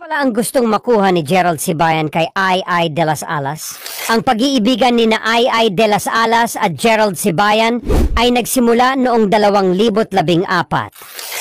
pala ang gustong makuha ni Gerald Sibayan kay I.I. De Las Alas? Ang pag-iibigan ni na I.I. De Las Alas at Gerald Sibayan ay nagsimula noong 2014.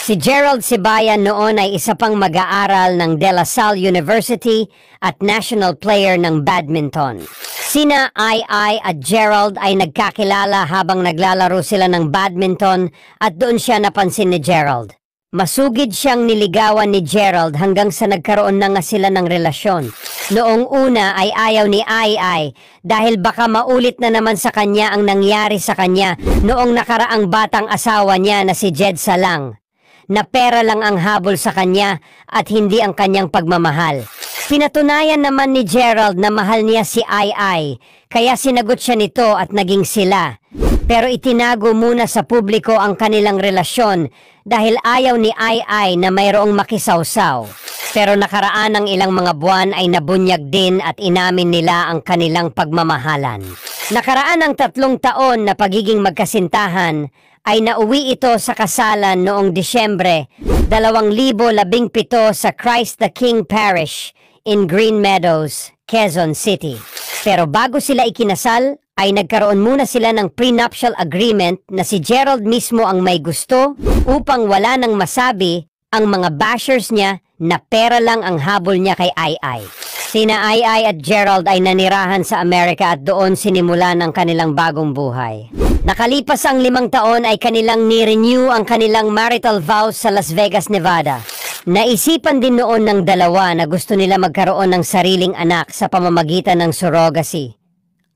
Si Gerald Sibayan noon ay isa pang mag-aaral ng De La Salle University at national player ng badminton. Sina I.I. at Gerald ay nagkakilala habang naglalaro sila ng badminton at doon siya napansin ni Gerald. Masugid siyang niligawan ni Gerald hanggang sa nagkaroon na nga sila ng relasyon. Noong una ay ayaw ni Ai Ai dahil baka maulit na naman sa kanya ang nangyari sa kanya noong nakaraang batang asawa niya na si Jed Salang na pera lang ang habol sa kanya at hindi ang kanyang pagmamahal. Pinatunayan naman ni Gerald na mahal niya si Ai Ai kaya sinagot siya nito at naging sila. Pero itinago muna sa publiko ang kanilang relasyon dahil ayaw ni Ai Ai na mayroong makisawsaw. Pero nakaraan ng ilang mga buwan ay nabunyag din at inamin nila ang kanilang pagmamahalan. Nakaraan ng tatlong taon na pagiging magkasintahan ay nauwi ito sa kasalan noong Disyembre 2017 sa Christ the King Parish in Green Meadows, Quezon City. Pero bago sila ikinasal, ay nagkaroon muna sila ng prenuptial agreement na si Gerald mismo ang may gusto upang wala nang masabi ang mga bashers niya na pera lang ang habol niya kay Ai Ai. Sina Ai Ai at Gerald ay nanirahan sa Amerika at doon sinimulan ang kanilang bagong buhay. Nakalipas ang limang taon ay kanilang ni-renew ang kanilang marital vows sa Las Vegas, Nevada. Naisipan din noon ng dalawa na gusto nila magkaroon ng sariling anak sa pamamagitan ng surrogacy.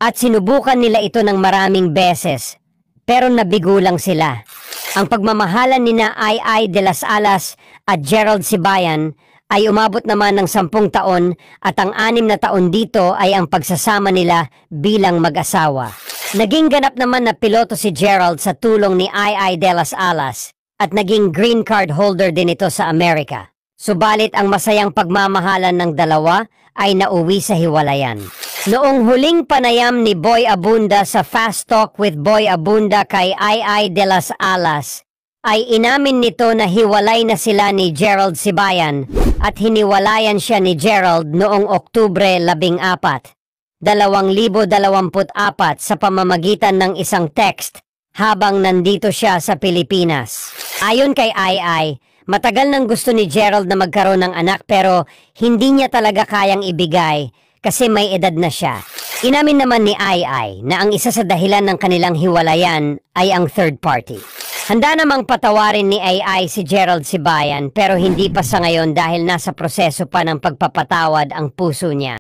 At sinubukan nila ito ng maraming beses, pero nabigo lang sila. Ang pagmamahalan nina I.I. de las Alas at Gerald Sibayan ay umabot naman ng sampung taon at ang anim na taon dito ay ang pagsasama nila bilang mag-asawa. Naging ganap naman na piloto si Gerald sa tulong ni I.I. de las Alas at naging green card holder din ito sa Amerika. Subalit ang masayang pagmamahalan ng dalawa ay nauwi sa hiwalayan. Noong huling panayam ni Boy Abunda sa Fast Talk with Boy Abunda kay I.I. de las Alas, ay inamin nito na hiwalay na sila ni Gerald Sibayan at hiniwalayan siya ni Gerald noong Oktubre 14, 2024 sa pamamagitan ng isang text habang nandito siya sa Pilipinas. Ayon kay I.I., matagal nang gusto ni Gerald na magkaroon ng anak pero hindi niya talaga kayang ibigay kasi may edad na siya. Inamin naman ni Ai Ai na ang isa sa dahilan ng kanilang hiwalayan ay ang third party. Handa namang patawarin ni AI si Gerald Sibayan pero hindi pa sa ngayon dahil nasa proseso pa ng pagpapatawad ang puso niya.